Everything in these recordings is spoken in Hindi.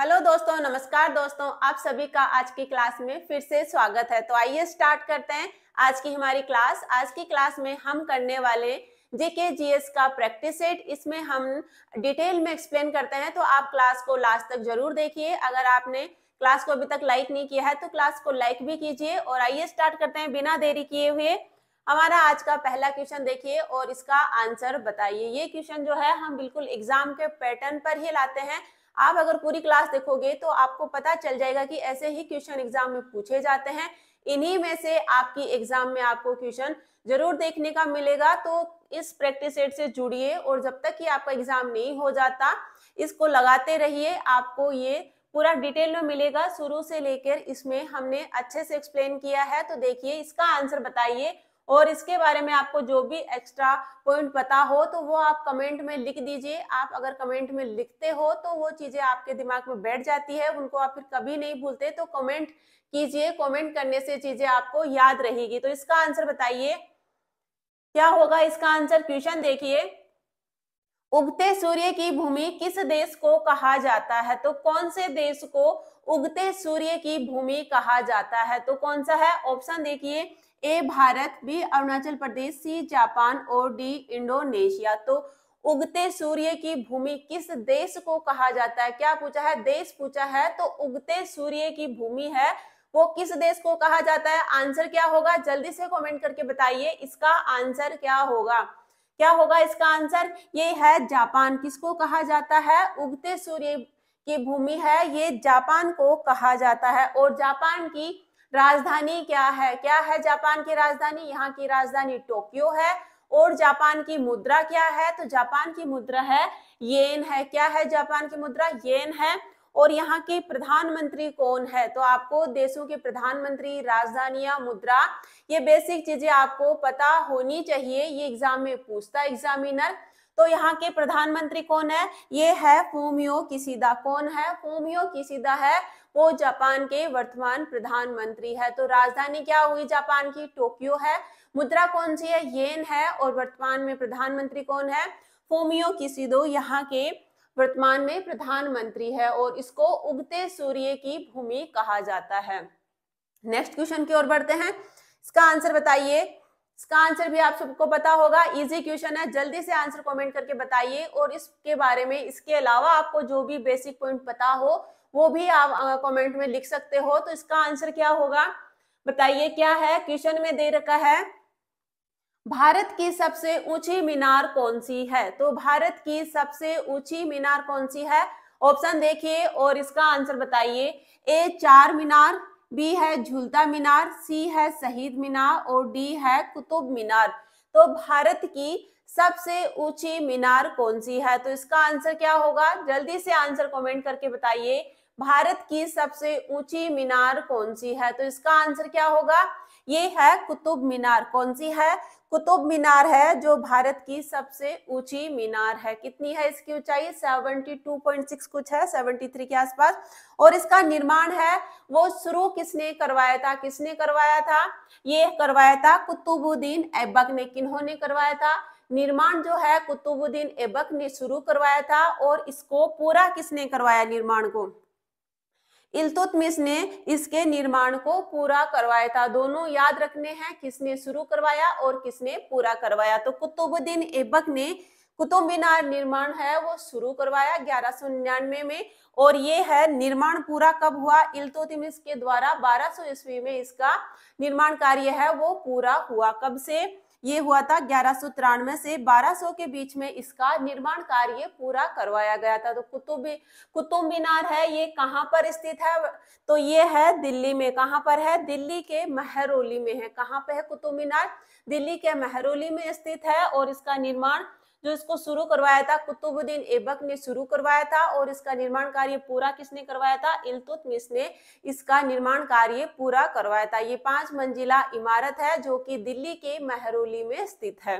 हेलो दोस्तों नमस्कार दोस्तों आप सभी का आज की क्लास में फिर से स्वागत है तो आइए स्टार्ट करते हैं आज की हमारी क्लास आज की क्लास में हम करने वाले जेके जीएस का प्रैक्टिस सेट इसमें हम डिटेल में एक्सप्लेन करते हैं तो आप क्लास को लास्ट तक जरूर देखिए अगर आपने क्लास को अभी तक लाइक नहीं किया है तो क्लास को लाइक भी कीजिए और आइए स्टार्ट करते हैं बिना देरी किए हुए हमारा आज का पहला क्वेश्चन देखिए और इसका आंसर बताइए ये क्वेश्चन जो है हम बिल्कुल एग्जाम के पैटर्न पर ही लाते हैं आप अगर पूरी क्लास देखोगे तो आपको पता चल जाएगा कि ऐसे ही क्वेश्चन एग्जाम में पूछे जाते हैं इन्हीं में से आपकी एग्जाम में आपको क्वेश्चन जरूर देखने का मिलेगा तो इस प्रैक्टिस सेट से जुड़िए और जब तक ही आपका एग्जाम नहीं हो जाता इसको लगाते रहिए आपको ये पूरा डिटेल में मिलेगा शुरू से लेकर इसमें हमने अच्छे से एक्सप्लेन किया है तो देखिए इसका आंसर बताइए और इसके बारे में आपको जो भी एक्स्ट्रा पॉइंट पता हो तो वो आप कमेंट में लिख दीजिए आप अगर कमेंट में लिखते हो तो वो चीजें आपके दिमाग में बैठ जाती है उनको आप फिर कभी नहीं भूलते तो कमेंट कीजिए कमेंट करने से चीजें आपको याद रहेगी तो इसका आंसर बताइए क्या होगा इसका आंसर क्वेश्चन देखिए उगते सूर्य की भूमि किस देश को कहा जाता है तो कौन से देश को उगते सूर्य की भूमि कहा जाता है तो कौन सा है ऑप्शन देखिए A Bharat B Arunachal Pradesh C Japan और डी इंडोनेशिया तो उगते सूर्य की भूमि किस देश को कहा जाता है क्या पूछा है देश पूछा है तो उगते सूर्य की भूमि है वो किस देश को कहा जाता है आंसर क्या होगा जल्दी से कमेंट करके बताइए इसका आंसर क्या होगा क्या होगा इसका आंसर ये है जापान किसको कहा जाता है उगते सूर्य की भूमि है ये जापान को कहा जाता है और जापान की राजधानी क्या है क्या है जापान की राजधानी यहाँ की राजधानी टोक्यो है और जापान की मुद्रा क्या है तो जापान की मुद्रा है येन है क्या है जापान की मुद्रा येन है और यहाँ के प्रधानमंत्री कौन है तो आपको देशों के प्रधानमंत्री राजधानियां मुद्रा ये बेसिक चीजें आपको पता होनी चाहिए ये एग्जाम में पूछता एग्जामिनर तो यहाँ के प्रधानमंत्री कौन है ये है फूमियो किसीदा कौन है फूमियो किसीदा है वो जापान के वर्तमान प्रधानमंत्री है तो राजधानी क्या हुई जापान की टोक्यो है मुद्रा कौन सी है येन है और वर्तमान में प्रधानमंत्री कौन है फोमियो किसिदो यहाँ के वर्तमान में प्रधानमंत्री है और इसको उगते सूर्य की भूमि कहा जाता है नेक्स्ट क्वेश्चन की ओर बढ़ते हैं इसका आंसर बताइए इसका आंसर भी आप सबको पता होगा इजी क्वेश्चन है जल्दी से आंसर कमेंट करके बताइए और इसके बारे में इसके अलावा आपको जो भी बेसिक पॉइंट पता हो वो भी आप कमेंट में लिख सकते हो तो इसका आंसर क्या होगा बताइए क्या है क्वेश्चन में दे रखा है भारत की सबसे ऊंची मीनार कौन सी है तो भारत की सबसे ऊंची मीनार कौन सी है ऑप्शन देखिए और इसका आंसर बताइए ए चार मीनार बी है झूलता मीनार सी है शहीद मीनार और डी है कुतुब मीनार तो भारत की सबसे ऊंची मीनार कौन सी है तो इसका आंसर क्या होगा जल्दी से आंसर कमेंट करके बताइए भारत की सबसे ऊंची मीनार कौन सी है तो इसका आंसर क्या होगा ये है कुतुब मीनार कौन सी है कुतुब मीनार है जो भारत की सबसे ऊंची मीनार है कितनी है इसकी ऊंचाई 72.6 कुछ है 73 के आसपास और इसका निर्माण है वो शुरू किसने करवाया था किसने करवाया था ये करवाया था कुतुबुद्दीन ऐबक ने किन्होंने करवाया था निर्माण जो है कुतुबुद्दीन ऐबक ने शुरू करवाया था और इसको पूरा किसने करवाया निर्माण को इल्तुतमिश ने इसके निर्माण को पूरा करवाया था दोनों याद रखने हैं किसने शुरू करवाया और किसने पूरा करवाया तो कुतुबुद्दीन ऐबक ने कुतुब मीनार निर्माण है वो शुरू करवाया ग्यारह सौ निन्यानवे में और ये है निर्माण पूरा कब हुआ इल्तुतमिश के द्वारा 1200 ईस्वी में इसका निर्माण कार्य है वो पूरा हुआ कब से ये हुआ था ग्यारह से 1200 के बीच में इसका निर्माण कार्य पूरा करवाया गया था तो कुतुब कुतुब मीनार है ये कहाँ पर स्थित है तो ये है दिल्ली में कहाँ पर है दिल्ली के महरोली में है कहाँ पे है कुतुब मीनार दिल्ली के महरोली में स्थित है और इसका निर्माण जो इसको शुरू करवाया था कुतुबुद्दीन ऐबक ने शुरू करवाया था और इसका निर्माण कार्य पूरा किसने करवाया था इलतुतमिस ने इसका निर्माण कार्य पूरा करवाया था ये पांच मंजिला इमारत है जो कि दिल्ली के मेहरोली में स्थित है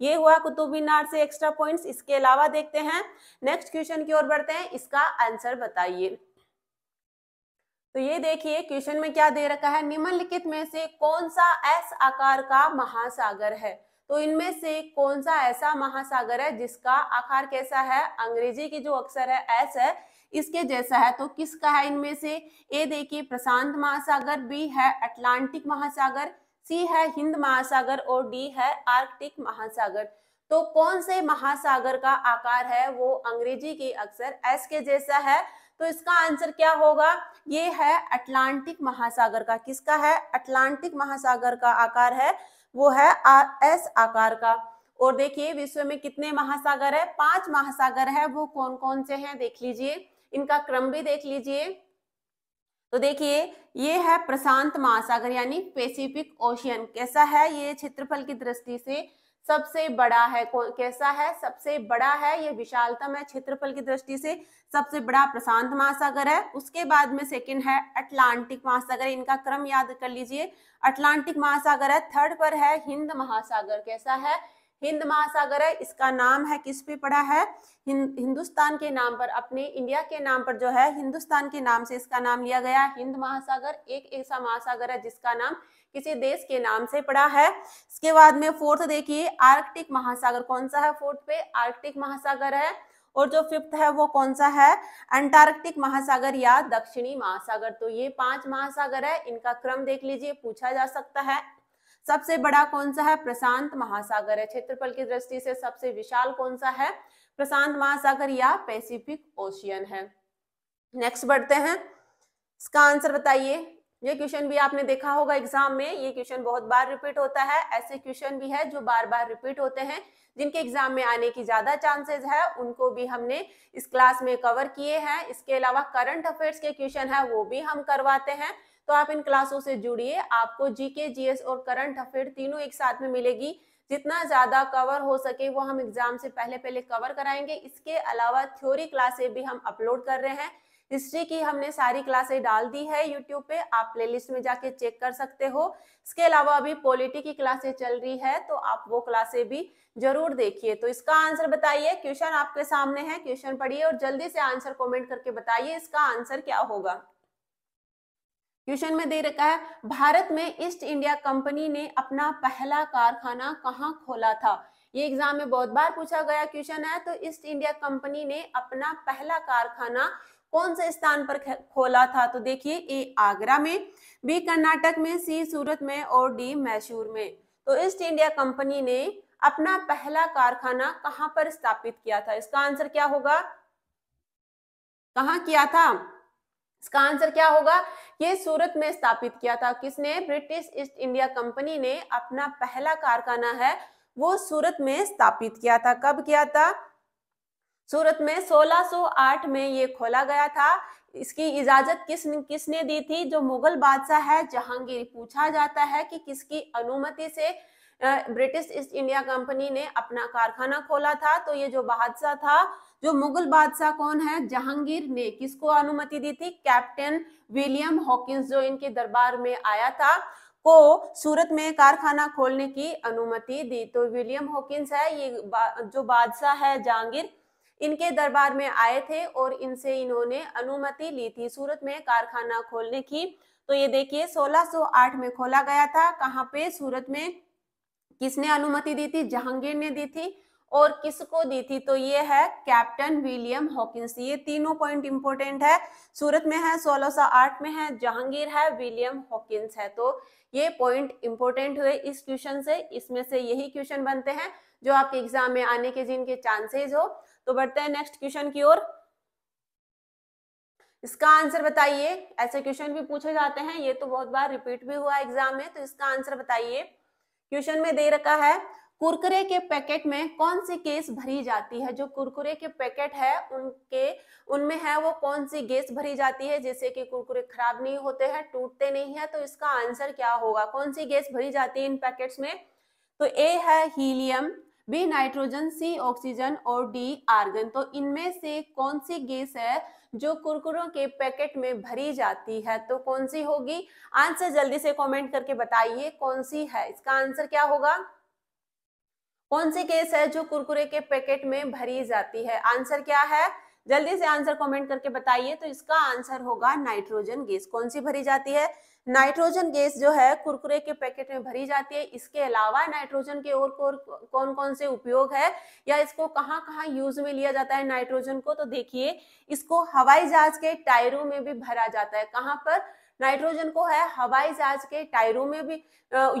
ये हुआ कुतुब मीनार से एक्स्ट्रा पॉइंट्स इसके अलावा देखते हैं नेक्स्ट क्वेश्चन की ओर बढ़ते हैं इसका आंसर बताइए तो ये देखिए क्वेश्चन में क्या दे रखा है निम्नलिखित में से कौन सा एस आकार का महासागर है तो इनमें से कौन सा ऐसा महासागर है जिसका आकार कैसा है अंग्रेजी की जो अक्षर है एस है इसके जैसा है तो किसका है इनमें से ए देखिए प्रशांत महासागर बी है अटलांटिक महासागर सी है हिंद महासागर और डी है आर्कटिक महासागर तो कौन से महासागर का आकार है वो अंग्रेजी के अक्षर एस के जैसा है तो इसका आंसर क्या होगा ये है अटलांटिक महासागर का किसका है अटलांटिक महासागर का आकार है वो है आ, एस आकार का और देखिए विश्व में कितने महासागर है पांच महासागर है वो कौन कौन से हैं देख लीजिए इनका क्रम भी देख लीजिए तो देखिए ये है प्रशांत महासागर यानी पैसिफिक ओशियन कैसा है ये क्षेत्रफल की दृष्टि से सबसे बड़ा है कैसा है सबसे बड़ा है ये विशालतम है क्षेत्रफल की दृष्टि से सबसे बड़ा प्रशांत महासागर है उसके बाद में सेकंड है अटलांटिक महासागर इनका क्रम याद कर लीजिए अटलांटिक महासागर है थर्ड पर है हिंद महासागर कैसा है हिंद महासागर है इसका नाम है किस पे पड़ा है हिं, हिंदुस्तान के नाम पर अपने इंडिया के नाम पर जो है हिंदुस्तान के नाम से इसका नाम लिया गया हिंद महासागर एक ऐसा महासागर है जिसका नाम किसी देश के नाम से पड़ा है इसके बाद में फोर्थ देखिए आर्कटिक महासागर कौन सा है फोर्थ पे आर्कटिक महासागर है और जो फिफ्थ है वो कौन सा है अंटार्कटिक महासागर या दक्षिणी महासागर तो ये पांच महासागर है इनका क्रम देख लीजिए पूछा जा सकता है सबसे बड़ा कौन सा है प्रशांत महासागर है क्षेत्रफल की दृष्टि से सबसे विशाल कौन सा है प्रशांत महासागर या पैसिफिक ओशियन है नेक्स्ट बढ़ते हैं इसका आंसर बताइए ये क्वेश्चन भी आपने देखा होगा एग्जाम में ये क्वेश्चन बहुत बार रिपीट होता है ऐसे क्वेश्चन भी है जो बार बार रिपीट होते हैं जिनके एग्जाम में आने की ज्यादा चांसेस है उनको भी हमने इस क्लास में कवर किए हैं इसके अलावा करंट अफेयर्स के क्वेश्चन है वो भी हम करवाते हैं तो आप इन क्लासों से जुड़िए आपको जीके जीएस और करंट अफेयर तीनों एक साथ में मिलेगी जितना ज़्यादा कवर हो सके वो हम एग्जाम से पहले पहले कवर कराएंगे इसके अलावा थ्योरी क्लासे भी हम अपलोड कर रहे हैं हिस्ट्री की हमने सारी क्लासे डाल दी है यूट्यूब पे आप प्लेलिस्ट में जाके चेक कर सकते हो इसके अलावा अभी पॉलिटी की क्लासे चल रही है तो आप वो क्लासे भी जरूर देखिए तो इसका आंसर बताइए क्वेश्चन आपके सामने है क्वेश्चन पढ़िए और जल्दी से आंसर कमेंट करके बताइए इसका आंसर क्या होगा क्वेश्चन में दे रखा है भारत में ईस्ट इंडिया कंपनी ने अपना पहला कारखाना कहाँ खोला था ये एग्जाम में बहुत बार पूछा गया क्वेश्चन है तो ईस्ट इंडिया कंपनी ने अपना पहला कारखाना कौन से स्थान पर खोला था तो देखिए ए आगरा में बी कर्नाटक में सी सूरत में और डी मैसूर में तो ईस्ट इंडिया कंपनी ने अपना पहला कारखाना कहां पर स्थापित किया था इसका आंसर क्या होगा कहा किया था इसका आंसर क्या होगा ये सूरत में स्थापित किया था किसने ब्रिटिश ईस्ट इंडिया कंपनी ने अपना पहला कारखाना है वो सूरत में स्थापित किया था कब किया था सूरत में 1608 में ये खोला गया था इसकी इजाजत किस किसने दी थी जो मुगल बादशाह है जहांगीर पूछा जाता है कि किसकी अनुमति से ब्रिटिश ईस्ट इंडिया कंपनी ने अपना कारखाना खोला था तो ये जो बादशाह था जो मुगल बादशाह कौन है जहांगीर ने किसको अनुमति दी थी कैप्टन विलियम हॉकिंस जो इनके दरबार में आया था को सूरत में कारखाना खोलने की अनुमति दी तो विलियम हॉकिंस है ये बा, जो बादशाह है जहांगीर इनके दरबार में आए थे और इनसे इन्होंने अनुमति ली थी सूरत में कारखाना खोलने की तो ये देखिए 1608 में खोला गया था कहाँ पे सूरत में किसने अनुमति दी थी जहांगीर ने दी थी और किसको दी थी तो ये है कैप्टन विलियम हॉकिंस ये तीनों पॉइंट इंपॉर्टेंट है सूरत में है 1608 में है जहांगीर है विलियम हॉकिंस है तो ये पॉइंट इंपॉर्टेंट हुए इस क्वेश्चन से इसमें से यही क्वेश्चन बनते हैं जो आपके एग्जाम में आने के जिनके चांसेज हो तो बढ़ते हैं नेक्स्ट क्वेश्चन की ओर इसका आंसर बताइए ऐसे क्वेश्चन भी पूछे जाते हैं ये तो बहुत बार रिपीट भी हुआ एग्जाम में तो इसका आंसर बताइए क्वेश्चन में दे रखा है कुरकुरे के पैकेट में कौन सी गैस भरी जाती है जो कुरकुरे के पैकेट है उनके उनमें है वो कौन सी गैस भरी जाती है जिससे कि कुरकुरे खराब नहीं होते हैं टूटते नहीं है तो इसका आंसर क्या होगा कौन सी गैस भरी जाती है इन पैकेट्स में तो ए है helium B nitrogen C oxygen और डी आर्गन तो इनमें से कौन सी गैस है जो कुरकुरों के पैकेट में भरी जाती है तो कौन सी होगी आंसर जल्दी से कमेंट करके बताइए कौन सी है इसका आंसर क्या होगा कौन सी केस है जो कुरकुरे के पैकेट में भरी जाती है आंसर क्या है जल्दी से आंसर कमेंट करके बताइए तो इसका आंसर होगा नाइट्रोजन गैस कौन सी भरी जाती है नाइट्रोजन गैस जो है कुरकुरे के पैकेट में भरी जाती है इसके अलावा नाइट्रोजन के और कौन कौन से उपयोग है या इसको कहाँ कहाँ यूज में लिया जाता है नाइट्रोजन को तो देखिए इसको हवाई जहाज के टायरों में भी भरा जाता है कहाँ पर नाइट्रोजन को है हवाई जहाज के टायरों में भी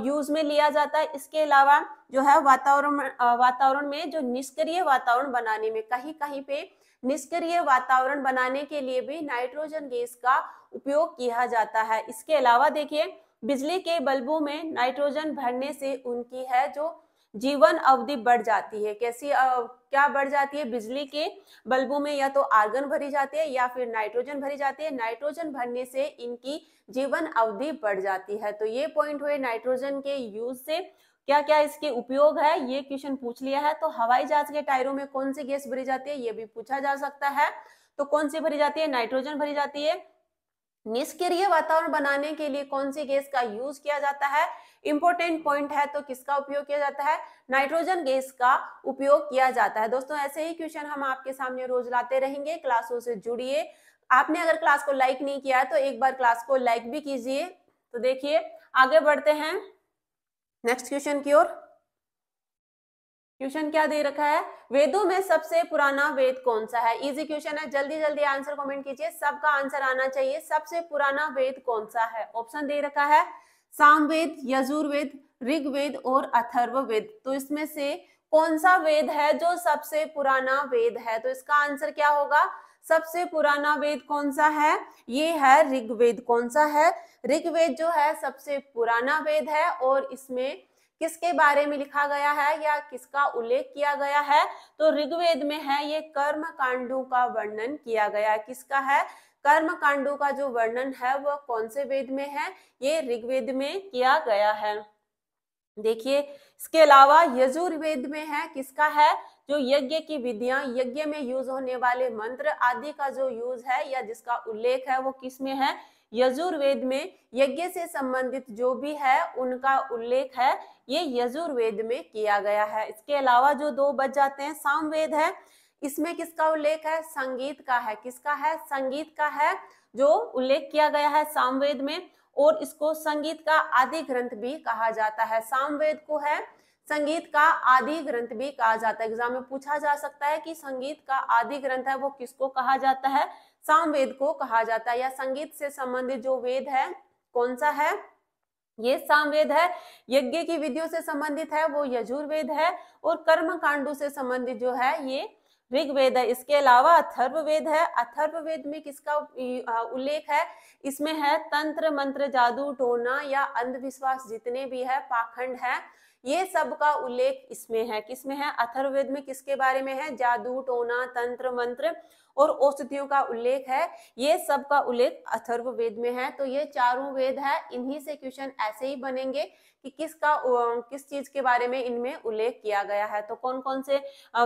यूज में लिया जाता है इसके अलावा जो है वातावरण वातावरण में जो निष्क्रिय वातावरण बनाने में कहीं कहीं पे निष्क्रिय वातावरण बनाने के लिए भी नाइट्रोजन गैस का उपयोग किया जाता है इसके अलावा देखिए बिजली के बल्बों में नाइट्रोजन भरने से उनकी है जो जीवन अवधि बढ़ जाती है कैसी क्या बढ़ जाती है बिजली के बल्बों में या तो आर्गन भरी जाती है या फिर नाइट्रोजन भरी जाती है नाइट्रोजन भरने से इनकी जीवन अवधि बढ़ जाती है तो ये पॉइंट हुए नाइट्रोजन के यूज से क्या क्या इसके उपयोग है ये क्वेश्चन पूछ लिया है तो हवाई जहाज के टायरों में कौन सी गैस भरी जाती है ये भी पूछा जा सकता है तो कौन सी भरी जाती है नाइट्रोजन भरी जाती है निष्क्रिय वातावरण बनाने के लिए कौन सी गैस का यूज किया जाता है इंपॉर्टेंट पॉइंट है तो किसका उपयोग किया जाता है नाइट्रोजन गैस का उपयोग किया जाता है दोस्तों ऐसे ही क्वेश्चन हम आपके सामने रोज लाते रहेंगे क्लासों से जुड़िए आपने अगर क्लास को लाइक नहीं किया है तो एक बार क्लास को लाइक भी कीजिए तो देखिए आगे बढ़ते हैं नेक्स्ट क्वेश्चन की ओर क्वेश्चन क्या दे रखा है वेदों में सबसे पुराना वेद कौन सा है इजी क्वेश्चन है जल्दी जल्दी आंसर कमेंट कीजिए सबका आंसर आना चाहिए सबसे पुराना वेद कौन सा है ऑप्शन दे रखा है सामवेद यजुर्वेद ऋग्वेद और अथर्ववेद तो इसमें से कौन सा वेद है जो सबसे पुराना वेद है तो इसका आंसर क्या होगा सबसे पुराना वेद कौन सा है ये है ऋग्वेद कौन सा है ऋग्वेद जो है सबसे पुराना वेद है और इसमें किसके बारे में लिखा गया है या किसका उल्लेख किया गया है तो ऋग्वेद में है ये कर्म कांडों का वर्णन किया गया है किसका है कर्म कांडों का जो वर्णन है वह कौन से वेद में है ये ऋग्वेद में किया गया है देखिए इसके अलावा यजुर्वेद में है किसका है जो यज्ञ की विधियां यज्ञ में यूज होने वाले मंत्र आदि का जो यूज है या जिसका उल्लेख है वो किस में है यजुर्वेद में यज्ञ से संबंधित जो भी है उनका उल्लेख है ये यजुर्वेद में किया गया है इसके अलावा जो दो बच जाते हैं सामवेद है इसमें किसका उल्लेख है संगीत का है किसका है संगीत का है जो उल्लेख किया गया है सामवेद में और इसको संगीत का आदि ग्रंथ भी कहा जाता है सामवेद को है संगीत का आदि ग्रंथ भी कहा जाता है एग्जाम में पूछा जा सकता है कि संगीत का आदि ग्रंथ है वो किसको कहा जाता है सामवेद को कहा जाता है या संगीत से संबंधित जो वेद है कौन सा है ये सामवेद है यज्ञ की विधियों से संबंधित है वो यजुर्वेद है और कर्म कांडो से संबंधित जो है ये ऋग्वेद है इसके अलावा अथर्ववेद है अथर्ववेद में किसका उल्लेख है इसमें है तंत्र मंत्र जादू टोना या अंधविश्वास जितने भी है पाखंड है ये सब का उल्लेख इसमें है किसमें है अथर्ववेद में किसके बारे में है जादू टोना तंत्र मंत्र और औषधियों का उल्लेख है ये सब का उल्लेख अथर्व वेद में है तो ये चारों वेद है इन्हीं से क्वेश्चन ऐसे ही बनेंगे कि किसका किस चीज के बारे में इनमें उल्लेख किया गया है तो कौन कौन से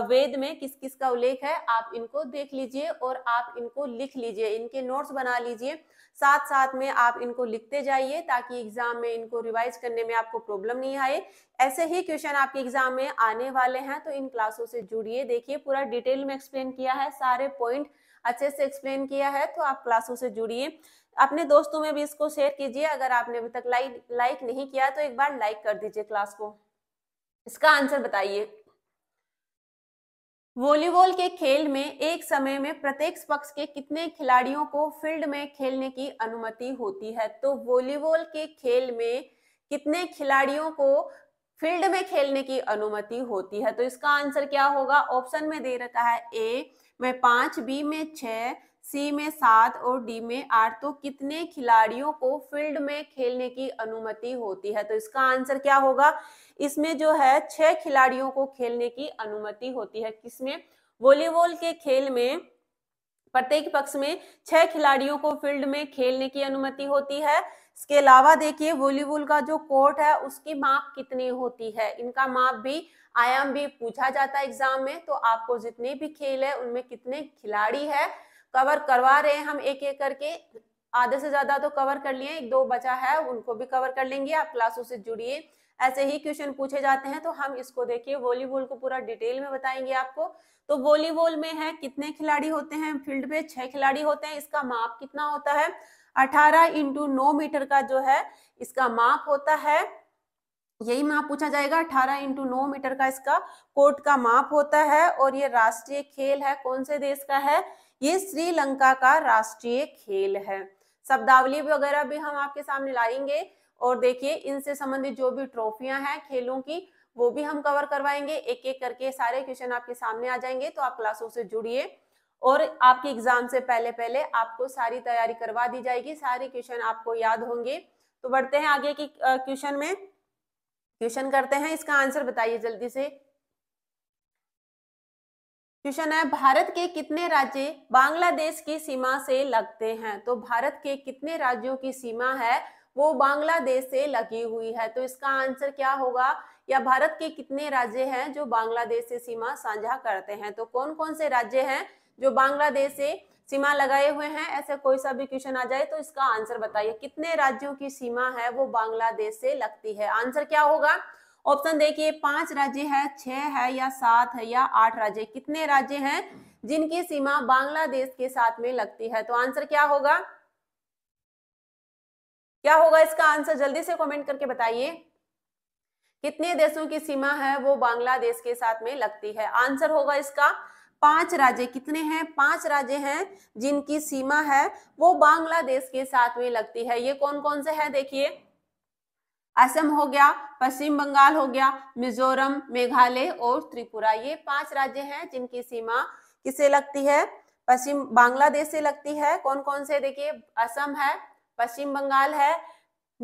वेद में किस किस का उल्लेख है आप इनको देख लीजिए और आप इनको लिख लीजिए इनके नोट्स बना लीजिए साथ साथ में आप इनको लिखते जाइए ताकि एग्जाम में इनको रिवाइज करने में आपको प्रॉब्लम नहीं आए ऐसे ही क्वेश्चन आपके एग्जाम में आने वाले हैं तो इन क्लासों से जुड़िए देखिए पूरा डिटेल में एक्सप्लेन किया है सारे पॉइंट अच्छे से एक्सप्लेन किया है तो आप क्लासों से जुड़िए अपने दोस्तों में भी इसको शेयर कीजिए अगर आपने अभी तक लाइक लाइक नहीं किया तो एक बार लाइक कर दीजिए क्लास को इसका आंसर बताइए वॉलीबॉल के खेल में एक समय में प्रत्येक पक्ष के कितने खिलाड़ियों को फील्ड में खेलने की अनुमति होती है तो वॉलीबॉल के खेल में कितने खिलाड़ियों को फील्ड में खेलने की अनुमति होती है तो इसका आंसर क्या होगा ऑप्शन में दे रखा है ए में पाँच बी में छ सी में सात और डी में आठ तो कितने खिलाड़ियों को फील्ड में खेलने की अनुमति होती है तो इसका आंसर क्या होगा इसमें जो है छह खिलाड़ियों को खेलने की अनुमति होती है किसमें वॉलीबॉल के खेल में प्रत्येक पक्ष में छह खिलाड़ियों को फील्ड में खेलने की अनुमति होती है इसके अलावा देखिए वॉलीबॉल का जो कोर्ट है उसकी माप कितनी होती है इनका माप भी आयाम भी पूछा जाता है एग्जाम में तो आपको जितने भी खेल है उनमें कितने खिलाड़ी है कवर करवा रहे हैं हम एक एक करके आधे से ज्यादा तो कवर कर लिए एक दो बचा है उनको भी कवर कर लेंगे आप क्लासों से जुड़िए ऐसे ही क्वेश्चन पूछे जाते हैं तो हम इसको देखिए वॉलीबॉल को पूरा डिटेल में बताएंगे आपको तो वॉलीबॉल में है कितने खिलाड़ी होते हैं फील्ड में छह खिलाड़ी होते हैं इसका माप कितना होता है अठारह इंटू नौ मीटर का जो है इसका माप होता है यही माप पूछा जाएगा अठारह इंटू नौ मीटर का इसका कोर्ट का माप होता है और ये राष्ट्रीय खेल है कौन से देश का है ये श्रीलंका का राष्ट्रीय खेल है शब्दावली वगैरह भी हम आपके सामने लाएंगे और देखिए इनसे संबंधित जो भी ट्रॉफियां हैं खेलों की वो भी हम कवर करवाएंगे एक एक करके सारे क्वेश्चन आपके सामने आ जाएंगे तो आप क्लासों से जुड़िए और आपके एग्जाम से पहले पहले आपको सारी तैयारी करवा दी जाएगी सारे क्वेश्चन आपको याद होंगे तो बढ़ते हैं आगे की क्वेश्चन में क्वेश्चन करते हैं इसका आंसर बताइए जल्दी से क्वेश्चन है भारत के कितने राज्य बांग्लादेश की सीमा से लगते हैं तो भारत के कितने राज्यों की सीमा है वो बांग्लादेश से लगी हुई है तो इसका आंसर क्या होगा या भारत के कितने राज्य हैं जो बांग्लादेश से सीमा साझा करते हैं तो कौन कौन से राज्य हैं जो बांग्लादेश से सीमा लगाए हुए हैं ऐसे कोई सा भी क्वेश्चन आ जाए तो इसका आंसर बताइए कितने राज्यों की सीमा है वो बांग्लादेश से लगती है आंसर क्या होगा ऑप्शन देखिए पांच राज्य है छह है या सात है या आठ राज्य कितने राज्य हैं जिनकी सीमा बांग्लादेश के साथ में लगती है तो आंसर क्या होगा क्या होगा इसका आंसर जल्दी से कमेंट करके बताइए कितने देशों की सीमा है वो बांग्लादेश के साथ में लगती है आंसर होगा इसका पांच राज्य कितने हैं पांच राज्य हैं जिनकी सीमा है वो बांग्लादेश के साथ में लगती है ये कौन कौन से है देखिए असम हो गया पश्चिम बंगाल हो गया मिजोरम मेघालय और त्रिपुरा ये पांच राज्य हैं जिनकी सीमा किसे लगती है पश्चिम बांग्लादेश से लगती है कौन कौन से देखिए असम है पश्चिम बंगाल है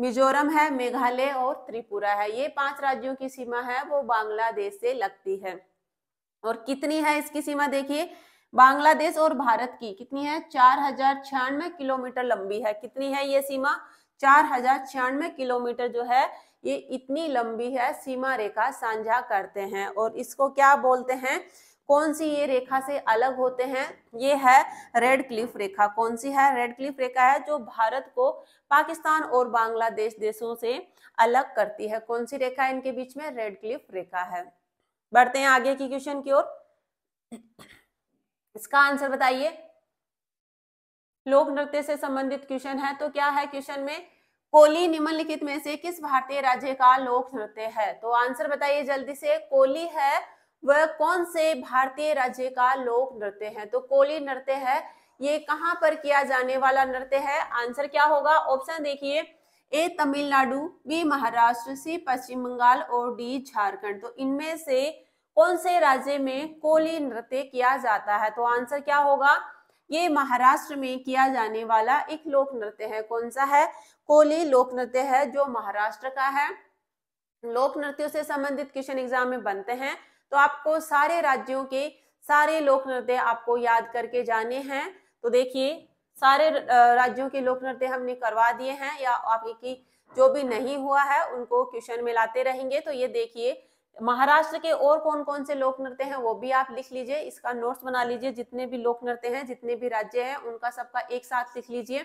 मिजोरम है मेघालय और त्रिपुरा है ये पांच राज्यों की सीमा है वो बांग्लादेश से लगती है और कितनी है इसकी सीमा देखिए बांग्लादेश और भारत की कितनी है चार हजार छियानवे किलोमीटर लंबी है कितनी है ये सीमा चार हजार छियानवे किलोमीटर जो है ये इतनी लंबी है सीमा रेखा साझा करते हैं और इसको क्या बोलते हैं कौन सी ये रेखा से अलग होते हैं ये है रेड क्लिफ रेखा कौन सी है रेड क्लिफ रेखा है जो भारत को पाकिस्तान और बांग्लादेश देशों से अलग करती है कौन सी रेखा इनके बीच में रेड क्लिफ रेखा है बढ़ते हैं आगे की क्वेश्चन की ओर इसका आंसर बताइए लोक नृत्य से संबंधित क्वेश्चन है तो क्या है क्वेश्चन में कोली निम्नलिखित में से किस भारतीय राज्य का लोक नृत्य है तो आंसर बताइए जल्दी से कोली है वह कौन से भारतीय राज्य का लोक नृत्य है तो कोली नृत्य है ये कहाँ पर किया जाने वाला नृत्य है आंसर क्या होगा ऑप्शन देखिए A Tamil Nadu B Maharashtra C Paschim Bengal और डी झारखंड तो इनमें से कौन से राज्य में कोली नृत्य किया जाता है तो आंसर क्या होगा ये महाराष्ट्र में किया जाने वाला एक लोक नृत्य है कौन सा है कोली लोक नृत्य है जो महाराष्ट्र का है लोक नृत्यों से संबंधित क्वेश्चन एग्जाम में बनते हैं तो आपको सारे राज्यों के सारे लोक नृत्य आपको याद करके जाने हैं तो देखिए सारे राज्यों के लोक नृत्य हमने करवा दिए हैं या आपकी जो भी नहीं हुआ है उनको क्वेश्चन में लाते रहेंगे तो ये देखिए महाराष्ट्र के और कौन कौन से लोक नृत्य हैं वो भी आप लिख लीजिए इसका नोट्स बना लीजिए जितने भी लोक नृत्य हैं जितने भी राज्य हैं उनका सबका एक साथ लिख लीजिए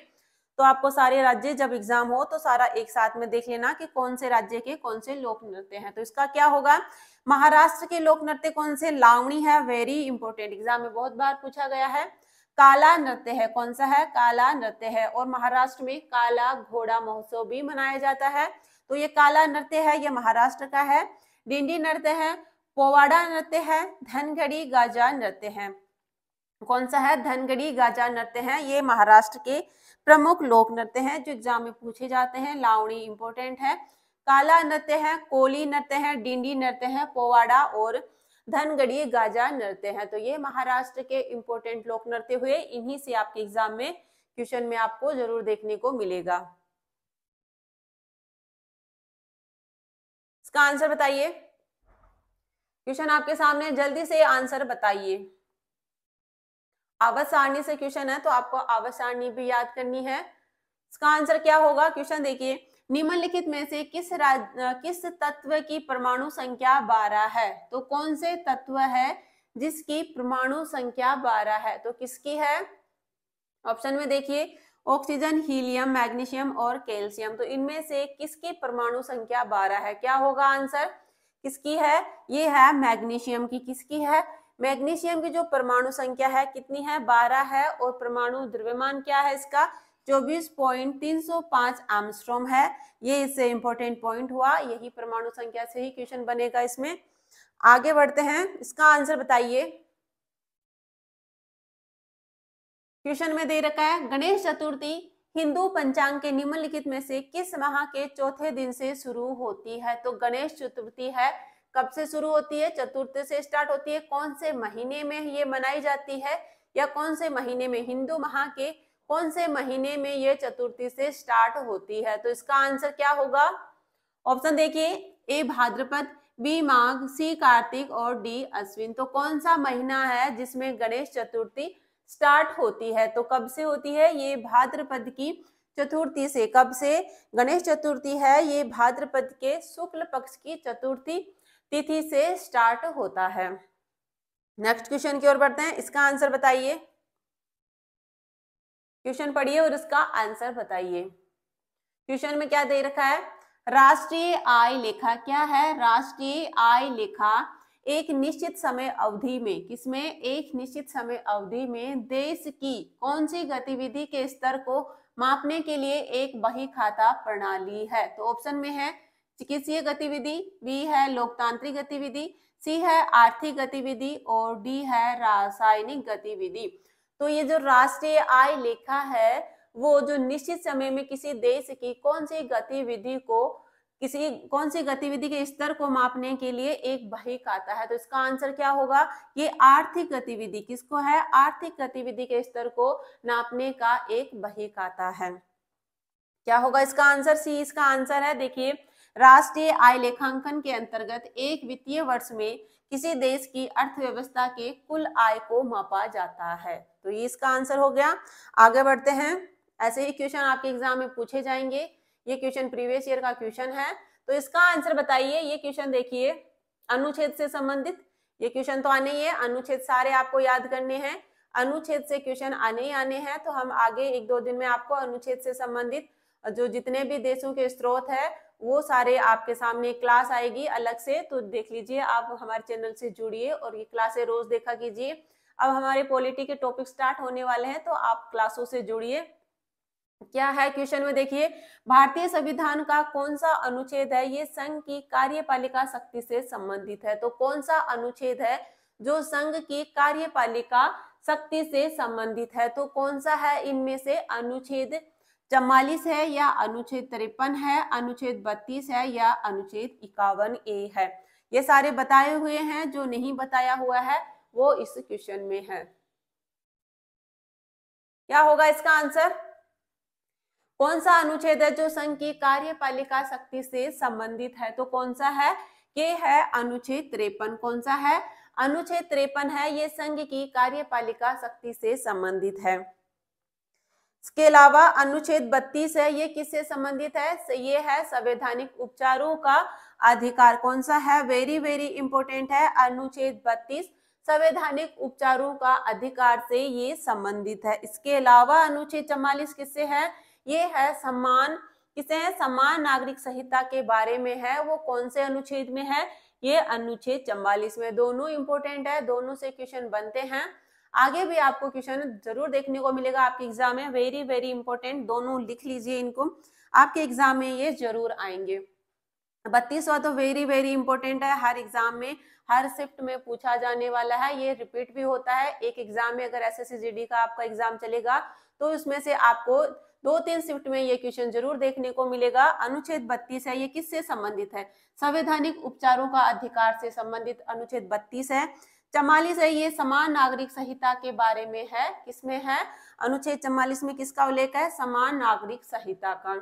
तो आपको सारे राज्य जब एग्जाम हो तो सारा एक साथ में देख लेना कि कौन से राज्य के कौन से लोक नृत्य हैं तो इसका क्या होगा महाराष्ट्र के लोक नृत्य कौन से लावणी है वेरी इंपॉर्टेंट एग्जाम में बहुत बार पूछा गया है काला नृत्य है कौन सा है काला नृत्य है और महाराष्ट्र में काला घोड़ा महोत्सव भी मनाया जाता है तो ये काला नृत्य है ये महाराष्ट्र का है डिंडी नृत्य है पोवाड़ा नृत्य है धनगढ़ी गाजा नृत्य है कौन सा है धनगढ़ी गाजा नृत्य है ये महाराष्ट्र के प्रमुख लोक नृत्य हैं जो एग्जाम में पूछे जाते हैं लावणी इंपॉर्टेंट है काला नृत्य है कोली नृत्य है डिंडी नृत्य है पोवाड़ा और धनगढ़ी गाजा नृत्य है तो ये महाराष्ट्र के इंपोर्टेंट लोक नृत्य हुए इन्हीं से आपके एग्जाम में क्वेश्चन में आपको जरूर देखने को मिलेगा इसका आंसर बताइए क्वेश्चन आपके सामने जल्दी से आंसर बताइए आवास सारणी से क्वेश्चन है तो आपको आवासारणी सारणी भी याद करनी है इसका आंसर क्या होगा क्वेश्चन देखिए निम्नलिखित में से किस राज किस तत्व की परमाणु संख्या बारह है तो कौन से तत्व है जिसकी परमाणु संख्या बारह है तो किसकी है ऑप्शन में देखिए ऑक्सीजन हीलियम मैग्नीशियम और कैल्शियम तो इनमें से किसकी परमाणु संख्या बारह है क्या होगा आंसर किसकी है ये है मैग्नीशियम की किसकी है मैग्नीशियम की जो परमाणु संख्या है कितनी है बारह है और परमाणु द्रव्यमान क्या है इसका 24.305 एमस्ट्रोम है ये इससे इंपॉर्टेंट पॉइंट हुआ यही परमाणु संख्या से ही क्वेश्चन बनेगा इसमें आगे बढ़ते हैं इसका आंसर बताइए क्वेश्चन में दे रखा है गणेश चतुर्थी हिंदू पंचांग के निम्नलिखित में से किस माह के चौथे दिन से शुरू होती है तो गणेश चतुर्थी है कब से शुरू होती है चतुर्थ से स्टार्ट होती है कौन से महीने में ये मनाई जाती है या कौन से महीने में हिंदू माह के कौन से महीने में ये चतुर्थी से स्टार्ट होती है तो इसका आंसर क्या होगा ऑप्शन देखिए ए भाद्रपद बी माघ सी कार्तिक और डी अश्विन तो कौन सा महीना है जिसमें गणेश चतुर्थी स्टार्ट होती है तो कब से होती है ये भाद्रपद की चतुर्थी से कब से गणेश चतुर्थी है ये भाद्रपद के शुक्ल पक्ष की चतुर्थी तिथि से स्टार्ट होता है नेक्स्ट क्वेश्चन की ओर बढ़ते हैं इसका आंसर बताइए क्वेश्चन पढ़िए और इसका आंसर बताइए क्वेश्चन में क्या दे रखा है राष्ट्रीय आय लेखा क्या है राष्ट्रीय आय लेखा एक निश्चित समय अवधि में किसमें एक निश्चित समय अवधि में देश की कौन सी गतिविधि के स्तर को मापने के लिए एक बही खाता प्रणाली है तो ऑप्शन में है चिकित्सीय गतिविधि बी है लोकतांत्रिक गतिविधि सी है आर्थिक गतिविधि और डी है रासायनिक गतिविधि तो ये जो राष्ट्रीय आय लेखा है वो जो निश्चित समय में किसी देश की कौन सी गतिविधि को किसी कौन सी गतिविधि के स्तर को मापने के लिए एक बहिक आता है तो इसका आंसर क्या होगा ये आर्थिक गतिविधि किसको है आर्थिक गतिविधि के स्तर को नापने का एक बहिक आता है क्या होगा इसका आंसर सी इसका आंसर है देखिए राष्ट्रीय आय लेखांकन के अंतर्गत एक वित्तीय वर्ष में किसी देश की अर्थव्यवस्था के कुल आय को मापा जाता है तो ये इसका आंसर हो गया आगे बढ़ते हैं ऐसे ही क्वेश्चन आपके एग्जाम में पूछे जाएंगे ये क्वेश्चन प्रीवियस ईयर का क्वेश्चन है तो इसका आंसर बताइए ये क्वेश्चन देखिए अनुच्छेद से संबंधित ये क्वेश्चन तो आने ही है अनुच्छेद सारे आपको याद करने हैं अनुच्छेद से क्वेश्चन आने ही आने हैं तो हम आगे एक दो दिन में आपको अनुच्छेद से संबंधित जो जितने भी देशों के स्रोत है वो सारे आपके सामने क्लास आएगी अलग से तो देख लीजिए आप हमारे चैनल से जुड़िए और ये क्लासे रोज देखा कीजिए अब हमारे पॉलिटी के टॉपिक स्टार्ट होने वाले हैं तो आप क्लासों से जुड़िए क्या है क्वेश्चन में देखिए भारतीय संविधान का कौन सा अनुच्छेद है ये संघ की कार्यपालिका शक्ति से संबंधित है तो कौन सा अनुच्छेद है जो संघ की कार्यपालिका शक्ति से संबंधित है तो कौन सा है इनमें से अनुच्छेद चवालीस है या अनुच्छेद तिरपन है अनुच्छेद बत्तीस है या अनुच्छेद इक्यावन ए है ये सारे बताए हुए हैं जो नहीं बताया हुआ है वो इस क्वेश्चन में है क्या होगा इसका आंसर कौन सा अनुच्छेद है जो संघ की कार्यपालिका शक्ति से संबंधित है तो कौन सा है ये है अनुच्छेद त्रेपन कौन सा है अनुच्छेद त्रेपन है ये संघ की कार्यपालिका शक्ति से संबंधित है इसके अलावा अनुच्छेद बत्तीस है ये किससे संबंधित है ये है संवैधानिक उपचारों का अधिकार कौन सा है वेरी वेरी इंपॉर्टेंट है अनुच्छेद बत्तीस संवैधानिक उपचारों का अधिकार से ये संबंधित है इसके अलावा अनुच्छेद चवालीस किससे है ये है समान किसे है समान नागरिक संहिता के बारे में है वो कौन से अनुच्छेद में है ये अनुच्छेद चवालीस में दोनों इंपोर्टेंट है दोनों से क्वेश्चन बनते हैं आगे भी आपको क्वेश्चन जरूर देखने को मिलेगा आपके एग्जाम में वेरी वेरी इंपॉर्टेंट दोनों लिख लीजिए इनको आपके एग्जाम में ये जरूर आएंगे बत्तीसवा तो वेरी वेरी इंपॉर्टेंट है हर एग्जाम में हर शिफ्ट में पूछा जाने वाला है ये रिपीट भी होता है एक एग्जाम में अगर एस एस का आपका एग्जाम चलेगा तो उसमें से आपको दो तीन शिफ्ट में ये क्वेश्चन जरूर देखने को मिलेगा अनुच्छेद 32 है ये किससे संबंधित है संवैधानिक उपचारों का अधिकार से संबंधित अनुच्छेद 32 है चमालीस है ये समान नागरिक संहिता के बारे में है किसमें है अनुच्छेद चमालीस में किसका उल्लेख है समान नागरिक संहिता का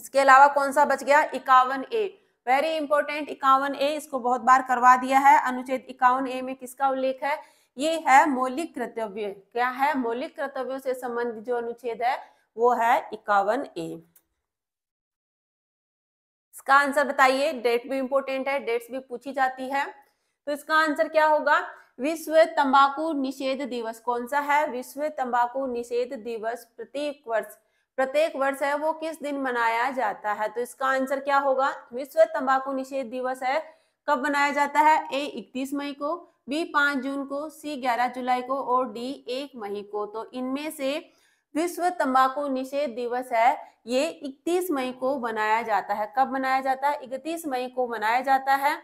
इसके अलावा कौन सा बच गया इक्यावन ए वेरी इंपॉर्टेंट इक्यावन ए इसको बहुत बार करवा दिया है अनुच्छेद इक्यावन ए में किसका उल्लेख है ये है मौलिक कर्तव्य क्या है मौलिक कर्तव्यों से संबंधित जो अनुच्छेद है वो है इक्यावन ए इसका आंसर बताइए डेट भी इंपॉर्टेंट है डेट्स भी पूछी जाती है तो इसका आंसर क्या होगा विश्व तंबाकू निषेध दिवस कौन सा है विश्व तंबाकू निषेध दिवस प्रत्येक वर्ष प्रत्येक वर्ष है वो किस दिन मनाया जाता है तो इसका आंसर क्या होगा विश्व तंबाकू निषेध दिवस है कब मनाया जाता है ए इकतीस मई को बी पांच जून को सी ग्यारह जुलाई को और डी एक मई को तो इनमें से विश्व तंबाकू निषेध दिवस है ये 31 मई को मनाया जाता है कब मनाया जाता है 31 मई को मनाया जाता है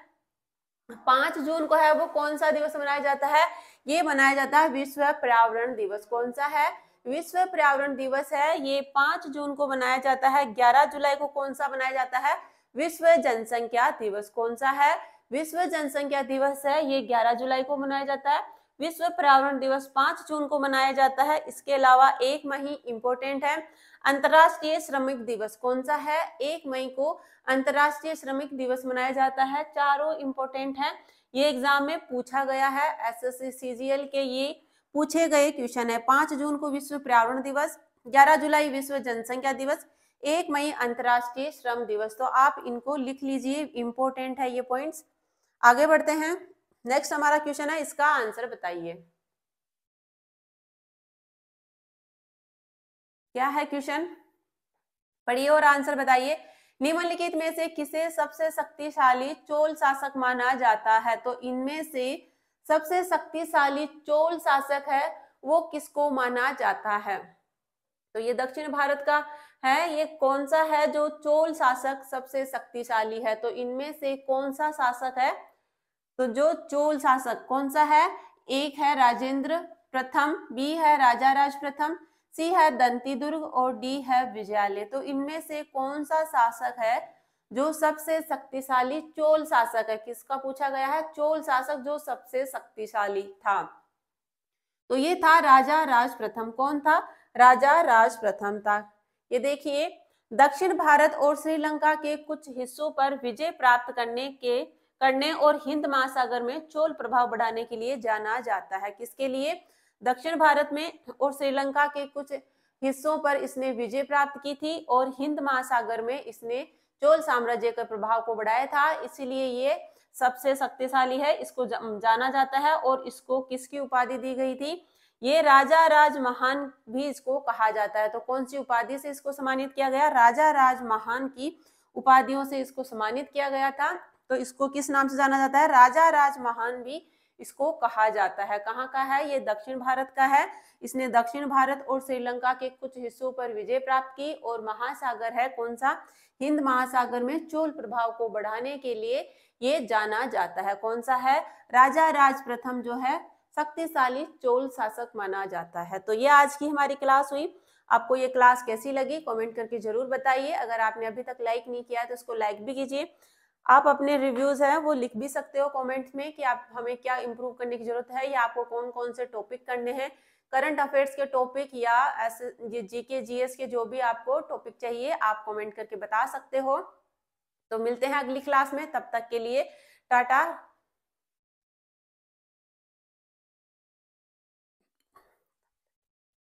पांच जून को है वो कौन सा दिवस मनाया जाता है ये मनाया जाता है विश्व पर्यावरण दिवस कौन सा है विश्व पर्यावरण दिवस है ये पांच जून को मनाया जाता है ग्यारह जुलाई को कौन सा मनाया जाता है विश्व जनसंख्या दिवस कौन सा है विश्व जनसंख्या दिवस है ये ग्यारह जुलाई को मनाया जाता है विश्व पर्यावरण दिवस पांच जून को मनाया जाता है इसके अलावा एक मई इम्पोर्टेंट है अंतर्राष्ट्रीय श्रमिक दिवस कौन सा है एक मई को अंतर्राष्ट्रीय श्रमिक दिवस मनाया जाता है चारों इंपोर्टेंट है ये एग्जाम में पूछा गया है एस एस के ये पूछे गए क्वेश्चन है पांच जून को विश्व पर्यावरण दिवस ग्यारह जुलाई विश्व जनसंख्या दिवस एक मई अंतर्राष्ट्रीय श्रम दिवस तो आप इनको लिख लीजिए इंपॉर्टेंट है ये पॉइंट्स आगे बढ़ते हैं नेक्स्ट हमारा क्वेश्चन है इसका आंसर बताइए क्या है क्वेश्चन पढ़िए और आंसर बताइए निम्नलिखित में से किसे सबसे शक्तिशाली चोल शासक माना जाता है तो इनमें से सबसे शक्तिशाली चोल शासक है वो किसको माना जाता है तो ये दक्षिण भारत का है ये कौन सा है जो चोल शासक सबसे शक्तिशाली है तो इनमें से कौन सा शासक है तो जो चोल शासक कौन सा है एक है राजेंद्र प्रथम बी है राजा राज प्रथम सी है दंती दुर्ग और डी है विजयालय तो इनमें से कौन सा शासक है जो सबसे शक्तिशाली चोल शासक है किसका पूछा गया है चोल शासक जो सबसे शक्तिशाली था तो ये था राजा राज प्रथम कौन था राजा राज प्रथम था ये देखिए दक्षिण भारत और श्रीलंका के कुछ हिस्सों पर विजय प्राप्त करने के करने और हिंद महासागर में चोल प्रभाव बढ़ाने के लिए जाना जाता है किसके लिए दक्षिण भारत में और श्रीलंका के कुछ हिस्सों पर इसने विजय प्राप्त की थी और हिंद महासागर में इसने चोल साम्राज्य के प्रभाव को बढ़ाया था इसीलिए ये सबसे शक्तिशाली है इसको जाना जाता है और इसको किसकी उपाधि दी गई थी ये राजा राज महान भी इसको कहा जाता है तो कौन सी उपाधि से इसको सम्मानित किया गया राजा राज महान की उपाधियों से इसको सम्मानित किया गया था तो इसको किस नाम से जाना जाता है राजा राज महान भी इसको कहा जाता है कहाँ का है ये दक्षिण भारत का है इसने दक्षिण भारत और श्रीलंका के कुछ हिस्सों पर विजय प्राप्त की और महासागर है कौन सा हिंद महासागर में चोल प्रभाव को बढ़ाने के लिए ये जाना जाता है कौन सा है राजा राज प्रथम जो है शक्तिशाली चोल शासक माना जाता है तो ये आज की हमारी क्लास हुई आपको ये क्लास कैसी लगी कमेंट करके जरूर बताइए अगर आपने अभी तक लाइक नहीं किया तो इसको लाइक भी कीजिए आप अपने रिव्यूज हैं वो लिख भी सकते हो कमेंट में कि आप हमें क्या इम्प्रूव करने की जरूरत है या आपको कौन कौन से टॉपिक करने हैं करंट अफेयर्स के टॉपिक या जी के जी के जो भी आपको टॉपिक चाहिए आप कमेंट करके बता सकते हो तो मिलते हैं अगली क्लास में तब तक के लिए टाटा